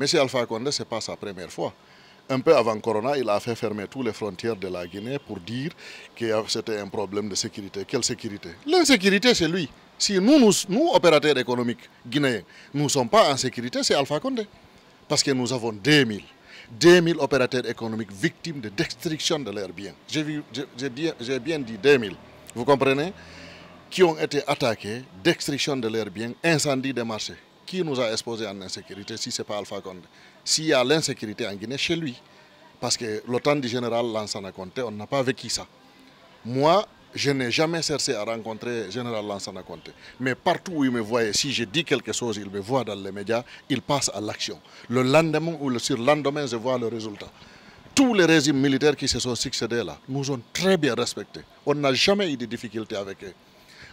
Monsieur Alpha Condé, ce n'est pas sa première fois. Un peu avant Corona, il a fait fermer toutes les frontières de la Guinée pour dire que c'était un problème de sécurité. Quelle sécurité L'insécurité, c'est lui. Si nous, nous, opérateurs économiques guinéens, nous ne sommes pas en sécurité, c'est Alpha Condé. Parce que nous avons 2000. 2000 opérateurs économiques victimes de destruction de leurs biens. J'ai bien, bien dit 2000. Vous comprenez Qui ont été attaqués, destruction de leurs biens, incendie des marchés qui nous a exposé en insécurité si ce n'est pas Alpha Condé S'il y a l'insécurité en Guinée, chez lui. Parce que l'OTAN du général Lansana Conté, on n'a pas vécu ça. Moi, je n'ai jamais cessé à rencontrer le général Lansana Conté. Mais partout où il me voyait, si je dis quelque chose, il me voit dans les médias, il passe à l'action. Le lendemain ou le surlendemain, je vois le résultat. Tous les régimes militaires qui se sont succédés là nous ont très bien respectés. On n'a jamais eu de difficultés avec eux.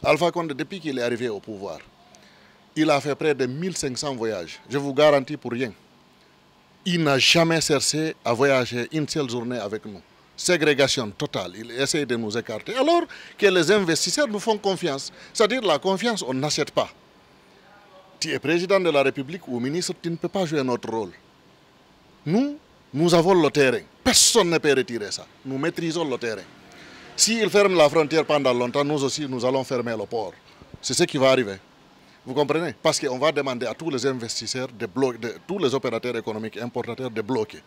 Alpha Condé, depuis qu'il est arrivé au pouvoir, il a fait près de 1500 voyages. Je vous garantis pour rien. Il n'a jamais cessé à voyager une seule journée avec nous. Ségrégation totale. Il essaie de nous écarter. Alors que les investisseurs nous font confiance. C'est-à-dire la confiance, on n'achète pas. Tu es président de la République ou ministre, tu ne peux pas jouer notre rôle. Nous, nous avons le terrain. Personne ne peut retirer ça. Nous maîtrisons le terrain. S'il ferme la frontière pendant longtemps, nous aussi, nous allons fermer le port. C'est ce qui va arriver. Vous comprenez Parce qu'on va demander à tous les investisseurs, de bloquer, tous les opérateurs économiques importateurs de bloquer.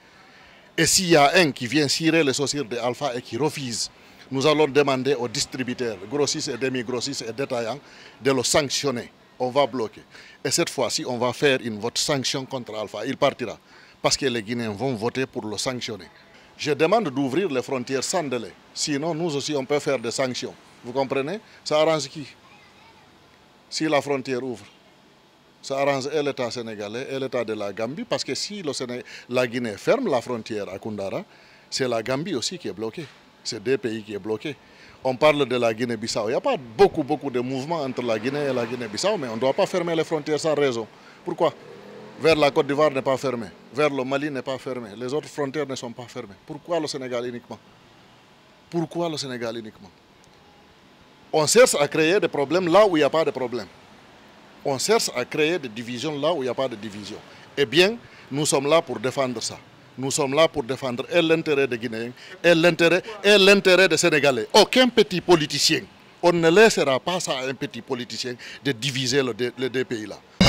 Et s'il y a un qui vient cirer les saucisses d'Alpha et qui refuse, nous allons demander aux distributeurs, grossistes et demi-grossistes et détaillants, de le sanctionner. On va bloquer. Et cette fois-ci, on va faire une vote sanction contre Alpha. Il partira. Parce que les Guinéens vont voter pour le sanctionner. Je demande d'ouvrir les frontières sans délai. Sinon, nous aussi, on peut faire des sanctions. Vous comprenez Ça arrange qui si la frontière ouvre. Ça arrange l'État sénégalais et l'État de la Gambie, parce que si la Guinée ferme la frontière à Kundara, c'est la Gambie aussi qui est bloquée. C'est deux pays qui sont bloqués. On parle de la Guinée-Bissau. Il n'y a pas beaucoup, beaucoup de mouvements entre la Guinée et la Guinée-Bissau, mais on ne doit pas fermer les frontières sans raison. Pourquoi Vers la Côte d'Ivoire n'est pas fermée, vers le Mali n'est pas fermée, les autres frontières ne sont pas fermées. Pourquoi le Sénégal uniquement Pourquoi le Sénégal uniquement on cherche à créer des problèmes là où il n'y a pas de problème. On cherche à créer des divisions là où il n'y a pas de division. Eh bien, nous sommes là pour défendre ça. Nous sommes là pour défendre l'intérêt des Guinéens et l'intérêt des Sénégalais. Aucun petit politicien, on ne laissera pas ça à un petit politicien de diviser les deux pays là.